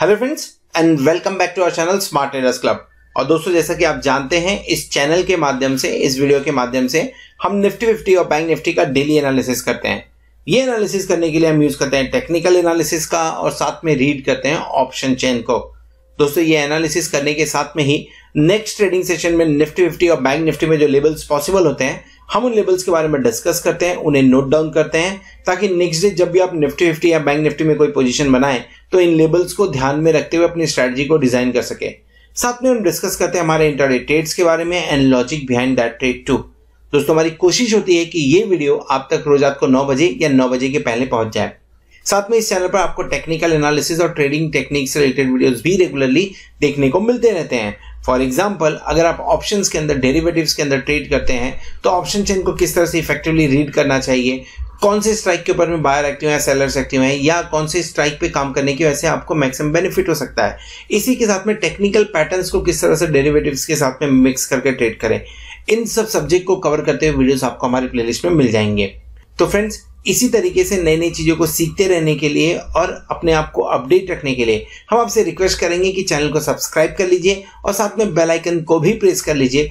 hello friends and welcome back to our channel smart traders club और दोस्तों जैसा कि आप जानते हैं इस चैनल के माध्यम से इस वीडियो के माध्यम से हम निफ्टी फिफ्टी और बैंक निफ्टी का डेली एनालिसिस करते हैं ये एनालिसिस करने के लिए हम यूज करते हैं टेक्निकल एनालिसिस का और साथ में रीड करते हैं ऑप्शन चेन को दोस्तों ये एनालिसिस करने के साथ में ही नेक्स्ट ट्रेडिंग सेशन में निफ्टी फिफ्टी और बैंक निफ्टी में जो लेवल्स पॉसिबल होते हैं हम उन लेवल्स के बारे में डिस्कस करते हैं उन्हें नोट डाउन करते हैं ताकि नेक्स्ट डे जब भी आप निफ्टी फिफ्टी या बैंक निफ्टी में कोई पोजीशन बनाएं तो इन लेबल्स को ध्यान में रखते हुए अपनी स्ट्रैटेजी को डिजाइन कर सके साथ में हम डिस्कस करते हैं हमारे इंटरडे ट्रेड्स के बारे में and logic behind that trade too दोस्तों हमारी कोशिश होती है कि ये वीडियो आप तक रोज रात को नौ बजे या नौ बजे के पहले पहुंच जाए साथ में इस चैनल पर आपको टेक्निकल एनालिसिस और ट्रेडिंग टेक्निक से रिलेटेड वीडियोस भी रेगुलरली देखने को मिलते रहते हैं फॉर एग्जाम्पल अगर आप ऑप्शन के अंदर डेरिवेटिव्स के अंदर ट्रेड करते हैं तो ऑप्शन चेन को किस तरह से इफेक्टिवली रीड करना चाहिए कौन से स्ट्राइक के ऊपर में बायर एक्टिव है सेलर्स एक्टिव है या कौन से स्ट्राइक पे काम करने की वजह से आपको मैक्सिमम बेनिफिट हो सकता है इसी के साथ में टेक्निकल पैटर्न्स को किस तरह से डेरिवेटिव्स के साथ में मिक्स करके ट्रेड करें इन सब सब्जेक्ट को कवर करते हुए वीडियोस आपको हमारे प्लेलिस्ट में मिल जाएंगे तो फ्रेंड्स इसी तरीके से नई नई चीज़ों को सीखते रहने के लिए और अपने आप को अपडेट रखने के लिए हम आपसे रिक्वेस्ट करेंगे कि चैनल को सब्सक्राइब कर लीजिए और साथ में बेल आइकन को भी प्रेस कर लीजिए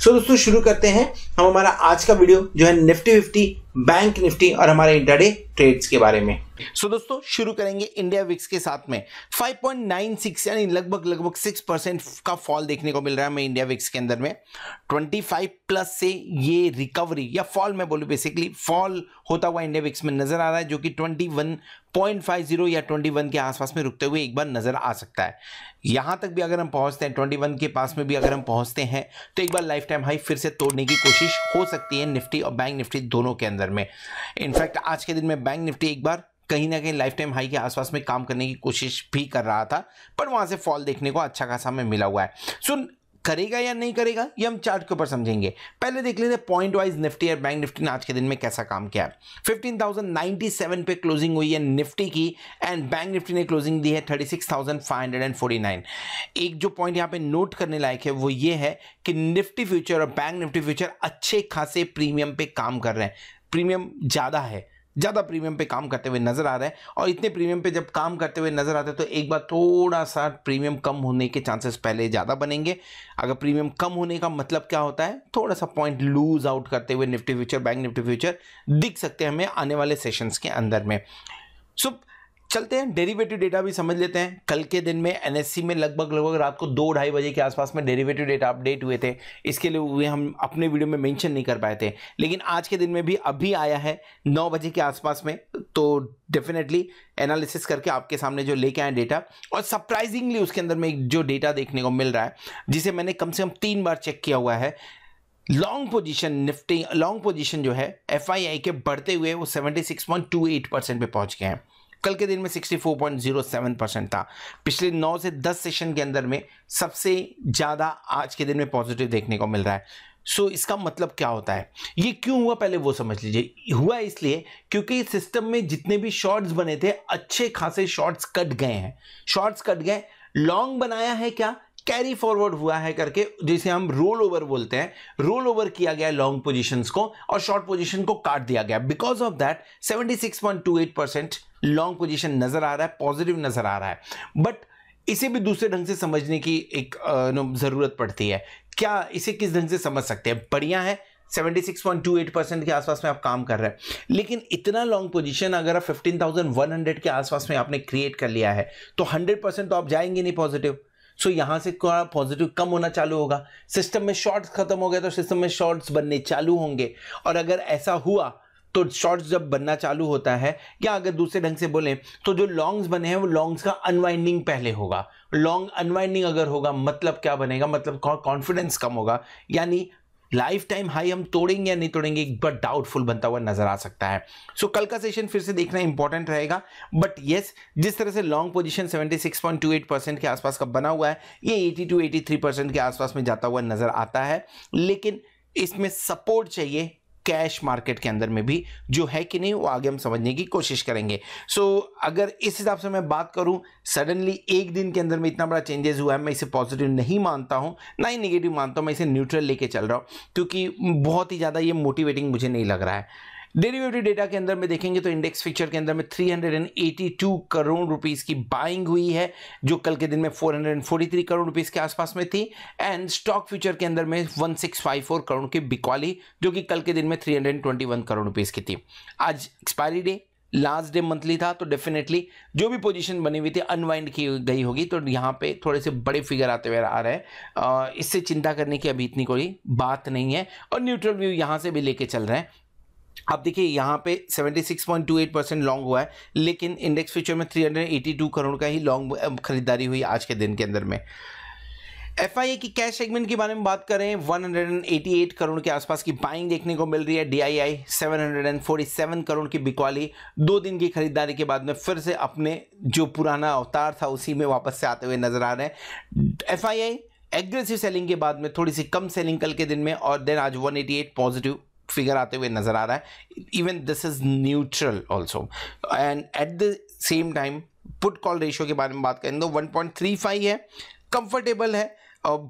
सो दोस्तों शुरू करते हैं हम हमारा आज का वीडियो जो है निफ्टी फिफ्टी बैंक निफ्टी और हमारे इंटरडे ट्रेड्स के बारे में सो so, दोस्तों शुरू करेंगे इंडिया विक्स के साथ में 5.96 यानी लगभग लगभग 6 परसेंट का फॉल देखने को मिल रहा है हमें इंडिया विक्स के अंदर में 25 प्लस से ये रिकवरी या फॉल मैं बोलूँ बेसिकली फॉल होता हुआ इंडिया विक्स में नजर आ रहा है जो कि 21.50 या 21 के आसपास में रुकते हुए एक बार नजर आ सकता है यहाँ तक भी अगर हम पहुँचते हैं ट्वेंटी के पास में भी अगर हम पहुँचते हैं तो एक बार लाइफ टाइम हाई फिर से तोड़ने की कोशिश हो सकती है निफ्टी और बैंक निफ्टी दोनों के अंदर अंदर में इनफैक्ट आज के दिन में बैंक निफ्टी एक बार कहीं ना कहीं लाइफ टाइम हाई के आसपास में काम करने की कोशिश भी कर रहा था पर वहां से फॉल देखने को अच्छा खासा हमें मिला हुआ है सुन करेगा या नहीं करेगा ये हम चार्ट के ऊपर समझेंगे पहले देख लेते हैं पॉइंट वाइज निफ्टी और बैंक निफ्टी ने आज के दिन में कैसा काम किया है 15,097 पे क्लोजिंग हुई है निफ्टी की एंड बैंक निफ्टी ने क्लोजिंग दी है 36,549 एक जो पॉइंट यहाँ पे नोट करने लायक है वो ये है कि निफ्टी फ्यूचर और बैंक निफ्टी फ्यूचर अच्छे खासे प्रीमियम पे काम कर रहे हैं प्रीमियम ज़्यादा है ज़्यादा प्रीमियम पे काम करते हुए नज़र आ रहा है और इतने प्रीमियम पे जब काम करते हुए नज़र आते हैं तो एक बार थोड़ा सा प्रीमियम कम होने के चांसेस पहले ज़्यादा बनेंगे अगर प्रीमियम कम होने का मतलब क्या होता है थोड़ा सा पॉइंट लूज आउट करते हुए Nifty future bank Nifty future दिख सकते हैं हमें आने वाले सेशंस के अंदर में सो so, चलते हैं डेरिवेटिव डेटा भी समझ लेते हैं कल के दिन में एनएससी में लगभग लगभग रात को दो ढाई बजे के आसपास में डेरिवेटिव डेटा अपडेट हुए थे इसके लिए वे हम अपने वीडियो में मेंशन नहीं कर पाए थे लेकिन आज के दिन में भी अभी आया है नौ बजे के आसपास में तो डेफिनेटली एनालिसिस करके आपके सामने जो लेके आए डेटा और सरप्राइजिंगली उसके अंदर में जो डेटा देखने को मिल रहा है जिसे मैंने कम से कम तीन बार चेक किया हुआ है long position Nifty long position जो है एफ के बढ़ते हुए वो 76.28 परसेंट पे पहुंच गए हैं कल के दिन में 64.07 परसेंट था पिछले 9 से 10 सेशन के अंदर में सबसे ज़्यादा आज के दिन में पॉजिटिव देखने को मिल रहा है सो so, इसका मतलब क्या होता है ये क्यों हुआ पहले वो समझ लीजिए हुआ इसलिए क्योंकि सिस्टम में जितने भी शॉर्ट्स बने थे अच्छे खासे शॉर्ट्स कट गए हैं शॉर्ट्स कट गए लॉन्ग बनाया है क्या कैरी फॉरवर्ड हुआ है करके जिसे हम रोल ओवर बोलते हैं रोल ओवर किया गया लॉन्ग पोजिशन को और शॉर्ट पोजीशन को काट दिया गया because of that 76.28 percent long position नजर आ रहा है पॉजिटिव नजर आ रहा है बट इसे भी दूसरे ढंग से समझने की एक ज़रूरत पड़ती है क्या इसे किस ढंग से समझ सकते हैं बढ़िया है 76.28 परसेंट के आसपास में आप काम कर रहे हैं लेकिन इतना लॉन्ग पोजीशन अगर आप 15,100 के आसपास में आपने क्रिएट कर लिया है तो 100 परसेंट तो आप जाएंगे नहीं पॉजिटिव सो यहाँ से थोड़ा पॉजिटिव कम होना चालू होगा सिस्टम में शॉर्ट्स खत्म हो गए तो सिस्टम में शॉर्ट्स बनने चालू होंगे और अगर ऐसा हुआ तो शॉर्ट्स जब बनना चालू होता है या अगर दूसरे ढंग से बोलें तो जो लॉन्ग्स बने हैं वो लॉन्ग्स का अनवाइंडिंग पहले होगा लॉन्ग अनवाइंडिंग अगर होगा मतलब क्या बनेगा मतलब कॉन्फिडेंस कम होगा यानी लाइफ टाइम हाई हम तोड़ेंगे या नहीं तोड़ेंगे एक बार डाउटफुल बनता हुआ नजर आ सकता है सो so, कल का सेशन फिर से देखना इंपॉर्टेंट रहेगा बट येस जिस तरह से लॉन्ग पोजिशन 76.28 परसेंट के आसपास का बना हुआ है ये 82 टू 83 परसेंट के आसपास में जाता हुआ नजर आता है लेकिन इसमें सपोर्ट चाहिए कैश मार्केट के अंदर में भी जो है कि नहीं वो आगे हम समझने की कोशिश करेंगे सो so, अगर इस हिसाब से मैं बात करूं सडनली एक दिन के अंदर में इतना बड़ा चेंजेस हुआ है मैं इसे पॉजिटिव नहीं मानता हूं ना ही नेगेटिव मानता हूं मैं इसे न्यूट्रल लेके चल रहा हूं क्योंकि बहुत ही ज़्यादा ये मोटिवेटिंग मुझे नहीं लग रहा है डेरिवेटिव डेटा के अंदर में देखेंगे तो इंडेक्स फीचर के अंदर में 382 करोड़ रुपीस की बाइंग हुई है जो कल के दिन में 443 करोड़ रुपीस के आसपास में थी एंड स्टॉक फ्यूचर के अंदर में 1654 करोड़ की बिकवाली जो कि कल के दिन में 321 करोड़ रुपीस की थी आज expiry day last day monthly था तो डेफिनेटली जो भी पोजीशन बनी हुई थी अनवाइंड की गई होगी तो यहाँ पे थोड़े से बड़े फिगर आते हुए आ रहे हैं इससे चिंता करने की अभी इतनी कोई बात नहीं है और न्यूट्रल व्यू यहाँ से भी लेके चल रहे हैं अब देखिए यहाँ पे 76.28 परसेंट लॉन्ग हुआ है लेकिन इंडेक्स फ्यूचर में 382 करोड़ का ही लॉन्ग खरीदारी हुई आज के दिन के अंदर में एफ की कैश सेगमेंट के बारे में बात करें 188 करोड़ के आसपास की बाइंग देखने को मिल रही है डीआईआई 747 करोड़ की बिकवाली दो दिन की खरीदारी के बाद में फिर से अपने जो पुराना अवतार था उसी में वापस से आते हुए नजर आ रहे हैं एफ एग्रेसिव सेलिंग के बाद में थोड़ी सी कम सेलिंग कल के दिन में और देन आज 188 पॉजिटिव फिगर आते हुए नज़र आ रहा है even this is neutral also and at the same time put call ratio के बारे में बात करें तो 1.35 है कंफर्टेबल है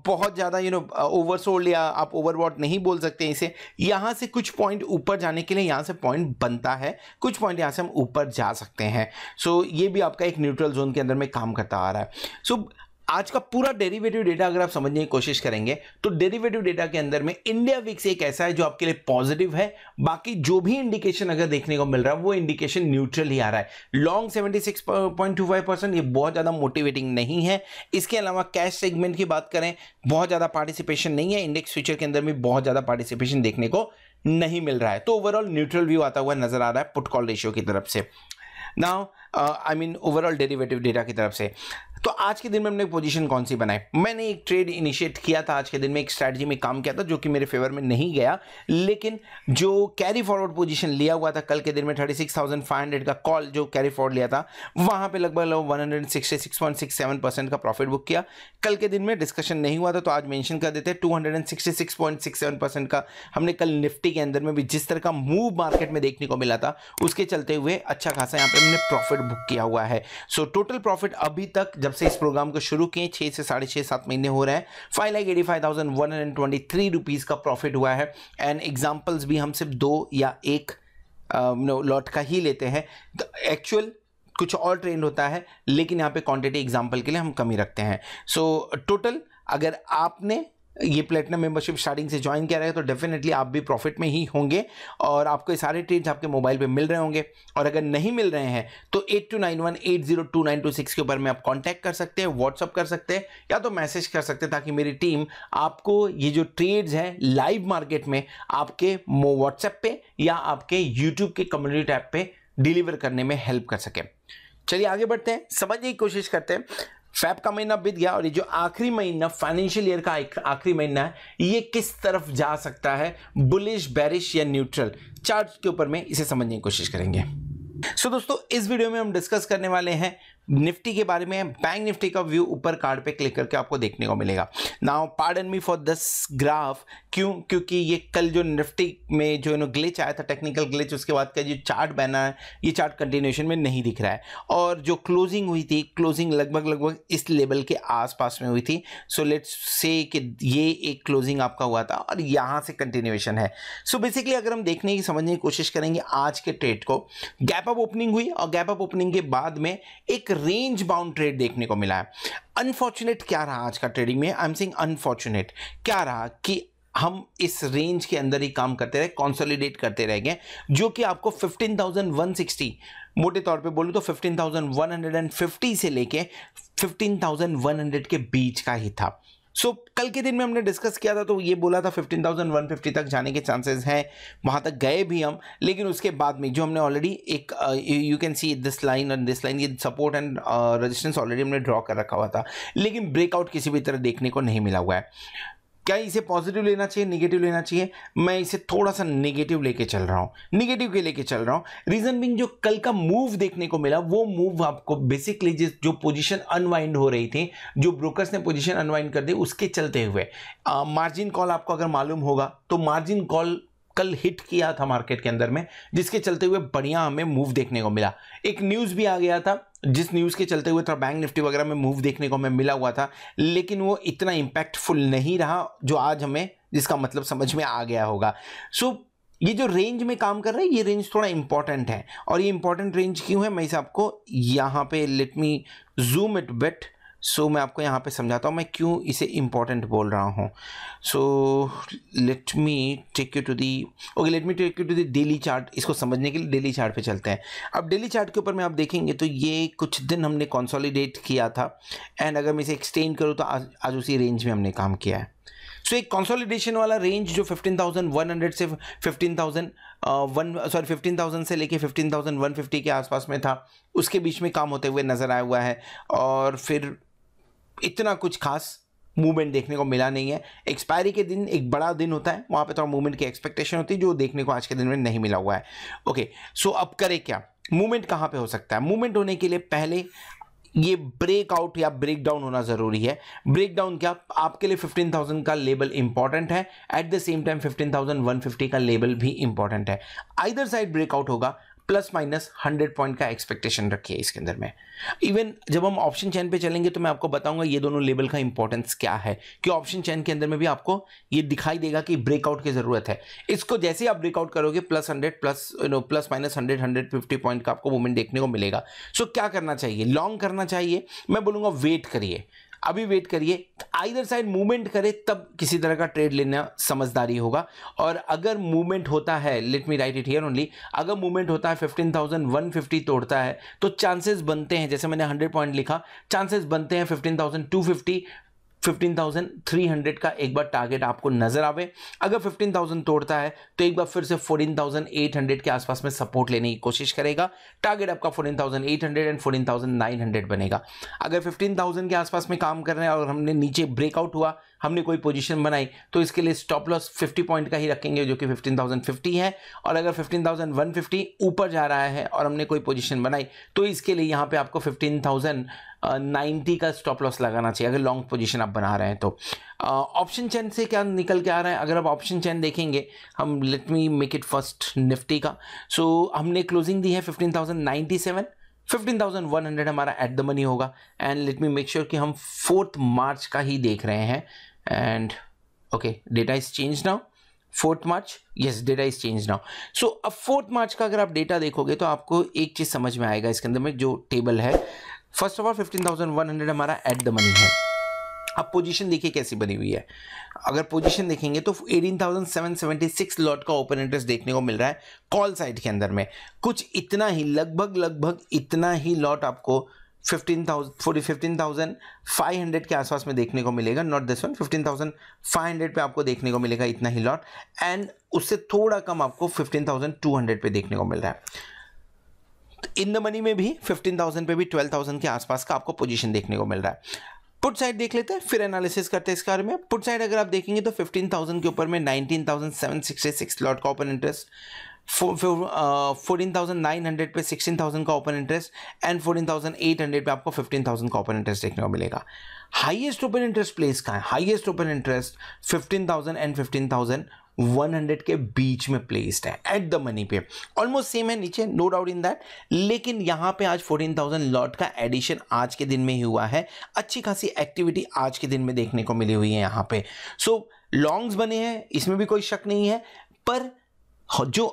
बहुत ज़्यादा यू नो ओवरसोल्ड या आप ओवरवॉट नहीं बोल सकते इसे यहाँ से कुछ पॉइंट ऊपर जाने के लिए यहाँ से पॉइंट बनता है कुछ पॉइंट यहाँ से हम ऊपर जा सकते हैं सो so, ये भी आपका एक न्यूट्रल जोन के अंदर में काम करता आ रहा है सो so, आज का पूरा डेरिवेटिव डेटा अगर आप समझने की कोशिश करेंगे तो डेरिवेटिव डेटा के अंदर में इंडिया वीक्स एक ऐसा है जो आपके लिए पॉजिटिव है बाकी जो भी इंडिकेशन अगर देखने को मिल रहा है वो इंडिकेशन न्यूट्रल ही आ रहा है लॉन्ग 76.25 परसेंट ये बहुत ज़्यादा मोटिवेटिंग नहीं है इसके अलावा कैश सेगमेंट की बात करें बहुत ज़्यादा पार्टिसिपेशन नहीं है इंडेक्स फ्यूचर के अंदर भी बहुत ज़्यादा पार्टिसिपेशन देखने को नहीं मिल रहा है तो ओवरऑल न्यूट्रल व्यू आता हुआ नजर आ रहा है पुटकॉल रेशियो की तरफ से now I mean overall derivative data की तरफ से तो आज के दिन में हमने पोजीशन कौन सी बनाई मैंने एक ट्रेड इनिशिएट किया था आज के दिन में एक स्ट्रेटजी में काम किया था जो कि मेरे फेवर में नहीं गया लेकिन जो कैरी फॉरवर्ड पोजीशन लिया हुआ था कल के दिन में 36,500 का कॉल जो कैरी फॉरवर्ड लिया था वहां पे लगभग लगभग 166.67 परसेंट का प्रॉफिट बुक किया कल के दिन में डिस्कशन नहीं हुआ था तो आज मेंशन कर देते सेवन परसेंट का हमने कल निफ्टी के अंदर में भी जिस तरह का मूव मार्केट में देखने को मिला था उसके चलते हुए अच्छा खासा यहाँ पे हमने प्रॉफिट बुक किया हुआ है सो टोटल प्रॉफिट अभी तक जब से इस प्रोग्राम को शुरू किए छः से साढ़े छः सात महीने हो रहे हैं five lakh eighty five thousand one hundred twenty three rupees का प्रॉफिट हुआ है एंड एग्जाम्पल्स भी हम सिर्फ दो या एक लॉट um, का ही लेते हैं एक्चुअल तो कुछ और ट्रेंड होता है लेकिन यहाँ पे क्वांटिटी एग्जाम्पल के लिए हम कमी रखते हैं सो so, टोटल अगर आपने ये प्लेटिनम मेंबरशिप स्टार्टिंग से ज्वाइन किया रहे तो डेफिनेटली आप भी प्रॉफिट में ही होंगे और आपको ये सारे ट्रेड्स आपके मोबाइल पे मिल रहे होंगे और अगर नहीं मिल रहे हैं तो eight two nine one eight zero two nine two six के ऊपर में आप कॉन्टैक्ट कर सकते हैं व्हाट्सअप कर सकते हैं या तो मैसेज कर सकते हैं ताकि मेरी टीम आपको ये जो ट्रेड्स हैं लाइव मार्केट में आपके व्हाट्सएप पे या आपके यूट्यूब के कम्युनिटी ऐप पे डिलीवर करने में हेल्प कर सके चलिए आगे बढ़ते हैं समझने की कोशिश करते हैं फैब का महीना बीत गया और ये जो आखिरी महीना फाइनेंशियल ईयर का आखिरी महीना है ये किस तरफ जा सकता है बुलिश बैरिश या न्यूट्रल चार्ट के ऊपर में इसे समझने की कोशिश करेंगे सो so, दोस्तों इस वीडियो में हम डिस्कस करने वाले हैं निफ्टी के बारे में बैंक निफ्टी का व्यू ऊपर कार्ड पे क्लिक करके आपको देखने को मिलेगा now pardon me for this graph क्यों क्योंकि ये कल जो निफ्टी में जो है ग्लिच आया था टेक्निकल ग्लिच उसके बाद का जो चार्ट बना है ये चार्ट कंटिन्यूशन में नहीं दिख रहा है और जो क्लोजिंग हुई थी क्लोजिंग लगभग लगभग इस लेवल के आसपास में हुई थी सो लेट्स से कि ये एक क्लोजिंग आपका हुआ था और यहाँ से कंटिन्यूएशन है सो so बेसिकली अगर हम देखने की समझने की कोशिश करेंगे आज के ट्रेड को गैप अप ओपनिंग हुई और गैप अप ओपनिंग के बाद में एक रेंज बाउंड ट्रेड देखने को मिला है अनफॉर्चुनेट क्या रहा आज का ट्रेडिंग में आई एम सिंग अनफॉर्चुनेट क्या रहा कि हम इस रेंज के अंदर ही काम करते रहे कॉन्सोलिडेट करते रह गए जो कि आपको 15,160 मोटे तौर पे बोलूँ तो 15,150 से लेके 15,100 के बीच का ही था सो so, कल के दिन में हमने डिस्कस किया था तो ये बोला था 15,150 तक जाने के चांसेस हैं वहाँ तक गए भी हम लेकिन उसके बाद में जो हमने ऑलरेडी एक you can see this line and this line ये सपोर्ट एंड रेजिस्टेंस ऑलरेडी हमने ड्रॉ कर रखा हुआ था लेकिन ब्रेकआउट किसी भी तरह देखने को नहीं मिला हुआ है क्या इसे पॉजिटिव लेना चाहिए निगेटिव लेना चाहिए मैं इसे थोड़ा सा निगेटिव लेके चल रहा हूँ निगेटिव के लेके चल रहा हूँ रीजन बिंग जो कल का मूव देखने को मिला वो मूव आपको बेसिकली जिस जो पोजिशन अनवाइंड हो रही थी जो ब्रोकर्स ने पोजिशन अनवाइंड कर दी उसके चलते हुए मार्जिन कॉल आपको अगर मालूम होगा तो मार्जिन कॉल कल हिट किया था मार्केट के अंदर में जिसके चलते हुए बढ़िया हमें मूव देखने को मिला एक न्यूज़ भी आ गया था जिस न्यूज़ के चलते हुए थोड़ा बैंक निफ्टी वगैरह में मूव देखने को हमें मिला हुआ था लेकिन वो इतना इम्पैक्टफुल नहीं रहा जो आज हमें जिसका मतलब समझ में आ गया होगा सो so, ये जो रेंज में काम कर रहा है ये रेंज थोड़ा इंपॉर्टेंट है और ये इंपॉर्टेंट रेंज क्यों है मैं इसे आपको यहाँ पे let me zoom it bet so so, मैं आपको यहाँ पे समझाता हूँ मैं क्यों इसे इम्पोर्टेंट बोल रहा हूँ so let me take you to the okay let me take you to the daily chart इसको समझने के लिए डेली चार्ट पे चलते हैं अब डेली चार्ट के ऊपर में आप देखेंगे तो ये कुछ दिन हमने कॉन्सोलीडेट किया था एंड अगर मैं इसे एक्सटेंड करूँ तो आज, आज उसी रेंज में हमने काम किया है सो so, एक कॉन्सोलीडेशन वाला रेंज जो हंड्रेड से thousand one sorry fifteen thousand से लेके फिफ्टीन थाउजेंड वन फिफ्टी के आसपास में था उसके बीच में काम होते हुए नज़र आया हुआ है और फिर इतना कुछ खास मूवमेंट देखने को मिला नहीं है एक्सपायरी के दिन एक बड़ा दिन होता है वहाँ पे थोड़ा मूवमेंट की एक्सपेक्टेशन होती है जो देखने को आज के दिन में नहीं मिला हुआ है ओके सो अब करें क्या मूवमेंट कहाँ पे हो सकता है मूवमेंट होने के लिए पहले ये ब्रेकआउट या ब्रेकडाउन होना ज़रूरी है ब्रेकडाउन क्या आपके लिए 15,000 का लेबल इंपॉर्टेंट है एट द सेम टाइम 15,150 का लेबल भी इंपॉर्टेंट है आइदर साइड ब्रेकआउट होगा प्लस माइनस हंड्रेड पॉइंट का एक्सपेक्टेशन रखिए इसके अंदर में इवन जब हम ऑप्शन चैन पे चलेंगे तो मैं आपको बताऊंगा ये दोनों लेवल का इंपॉर्टेंस क्या है कि ऑप्शन चैन के अंदर में भी आपको ये दिखाई देगा कि ब्रेकआउट की ज़रूरत है इसको जैसे ही आप ब्रेकआउट करोगे plus hundred plus you know plus minus hundred hundred fifty point का आपको मूवमेंट देखने को मिलेगा सो so, क्या करना चाहिए लॉन्ग करना चाहिए मैं बोलूंगा वेट करिए अभी वेट करिए आइधर साइड मूवमेंट करे तब किसी तरह का ट्रेड लेना समझदारी होगा और अगर मूवमेंट होता है let me write it here only अगर मूवमेंट होता है फिफ्टीन थाउजेंड वन फिफ्टी तोड़ता है तो चांसेस बनते हैं जैसे मैंने हंड्रेड पॉइंट लिखा चांसेस बनते हैं फिफ्टीन थाउजेंड टू फिफ्टी 15,300 का एक बार टारगेट आपको नजर आवे अगर 15,000 तोड़ता है तो एक बार फिर से 14,800 के आसपास में सपोर्ट लेने की कोशिश करेगा टारगेट आपका 14,800 एंड 14,900 बनेगा अगर 15,000 के आसपास में काम कर रहे हैं और हमने नीचे ब्रेकआउट हुआ हमने कोई पोजीशन बनाई तो इसके लिए स्टॉप लॉस 50 पॉइंट का ही रखेंगे जो कि 15,050 है और अगर 15,150 ऊपर जा रहा है और हमने कोई पोजीशन बनाई तो इसके लिए यहाँ पे आपको 15,000 नाइन्टी का स्टॉप लॉस लगाना चाहिए अगर लॉन्ग पोजीशन आप बना रहे हैं तो ऑप्शन चैन से क्या निकल के आ रहा है अगर आप ऑप्शन चैन देखेंगे हम let me make it first Nifty का सो so, हमने क्लोजिंग दी है फिफ्टीन थाउजेंड नाइन्टी सेवन 15,100 हमारा एट द मनी होगा and let me make sure कि हम फोर्थ मार्च का ही देख रहे हैं and okay data is change now fourth March yes data is change now so अब फोर्थ मार्च का अगर आप डेटा देखोगे तो आपको एक चीज़ समझ में आएगा इसके अंदर में जो टेबल है first of all fifteen thousand one hundred हमारा एट द मनी है अब पोजीशन देखिए कैसी बनी हुई है अगर पोजीशन देखेंगे तो 18,776 लॉट का ओपन इंटरेस्ट देखने को मिल रहा है कॉल साइड के अंदर में कुछ इतना ही लगभग लगभग इतना ही लॉट आपको 15,000 forty fifteen thousand five hundred के आसपास में देखने को मिलेगा not this one fifteen thousand five hundred पे आपको देखने को मिलेगा इतना ही लॉट एंड उससे थोड़ा कम आपको फिफ्टीन थाउजेंड टू हंड्रेड पे देखने को मिल रहा है तो इन द मनी में भी फिफ्टीन थाउजेंड पे भी ट्वेल्व थाउजेंड के आसपास का आपको पोजीशन देखने को मिल रहा है पुट साइड देख लेते हैं फिर एनालिसिस करते हैं इस कार में पुट साइड अगर आप देखेंगे तो फिफ्टीन थाउजेंड के ऊपर में nineteen thousand seven sixty six lot का open interest fourteen thousand nine hundred पे सिक्सटीन थाउजेंड का open interest and fourteen thousand eight hundred पे आपको फिफ्टीन थाउजेंड का ओपन इंटरेस्ट देखने को मिलेगा हाइएस्ट ओपन इंटरेस्ट प्लेस का है highest open interest fifteen thousand and fifteen thousand 100 के बीच में प्लेस्ड है एट द मनी पे ऑलमोस्ट सेम है नीचे नो डाउट इन दैट लेकिन यहाँ पे आज 14,000 लॉट का एडिशन आज के दिन में ही हुआ है अच्छी खासी एक्टिविटी आज के दिन में देखने को मिली हुई है यहाँ पे सो so, लॉन्ग्स बने हैं इसमें भी कोई शक नहीं है पर जो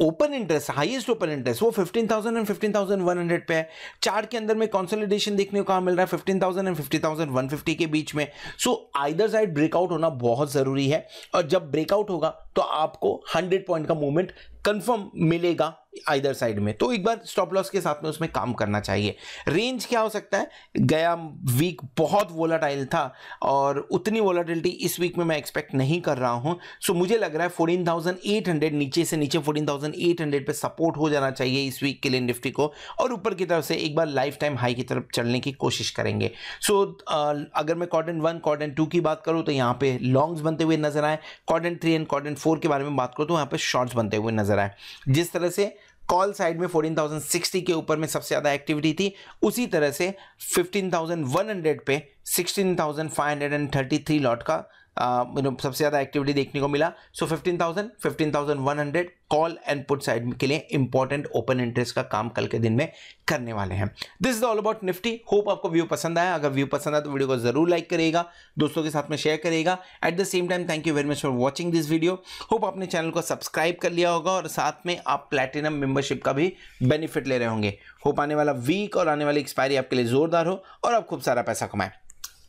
open interest highest open interest वो 15,000 एंड 15,100 पे है चार्ट के अंदर में कंसोलिडेशन देखने को कहाँ मिल रहा है 15,000 एंड 15,150 के बीच में सो आइदर साइड ब्रेकआउट होना बहुत ज़रूरी है और जब ब्रेकआउट होगा तो आपको 100 पॉइंट का मूवमेंट कंफर्म मिलेगा आइदर साइड में तो एक बार स्टॉप लॉस के साथ में उसमें काम करना चाहिए रेंज क्या हो सकता है गया वीक बहुत वोलाटाइल था और उतनी वोलाटिलिटी इस वीक में मैं एक्सपेक्ट नहीं कर रहा हूं सो मुझे लग रहा है फोर्टीन थाउजेंड एट हंड्रेड नीचे से नीचे थाउजेंड एट हंड्रेड पर सपोर्ट हो जाना चाहिए इस वीक के लिए निफ्टी को और ऊपर की तरफ से एक बार लाइफ टाइम हाई की तरफ चलने की कोशिश करेंगे सो so, अगर मैं कॉटन वन कॉर्डन टू की बात करूँ तो यहाँ पे लॉन्ग्स बनते हुए नजर आए cotton three and cotton four के बारे में बात करूँ तो यहाँ पे शॉर्ट्स बनते हुए नजर नजर आए जिस तरह से कॉल साइड में 14,060 के ऊपर में सबसे ज़्यादा एक्टिविटी थी उसी तरह से 15,100 पे 16,533 लॉट का यू नो सबसे ज़्यादा एक्टिविटी देखने को मिला so fifteen thousand fifteen thousand one hundred call and put side के लिए इंपॉर्टेंट ओपन इंटरेस्ट का काम कल के दिन में करने वाले हैं this is all about Nifty hope आपको व्यू पसंद आया अगर व्यू पसंद आया तो वीडियो को जरूर लाइक करेगा दोस्तों के साथ में शेयर करेगा at the same time thank you very much for watching this video hope आपने चैनल को सब्सक्राइब कर लिया होगा और साथ में आप प्लेटिनम मेंबरशिप का भी बेनिफिट ले रहे होंगे होप आने वाला वीक और आने वाली एक्सपायरी आपके लिए जोरदार हो और आप खूब सारा पैसा कमाएं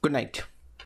गुड नाइट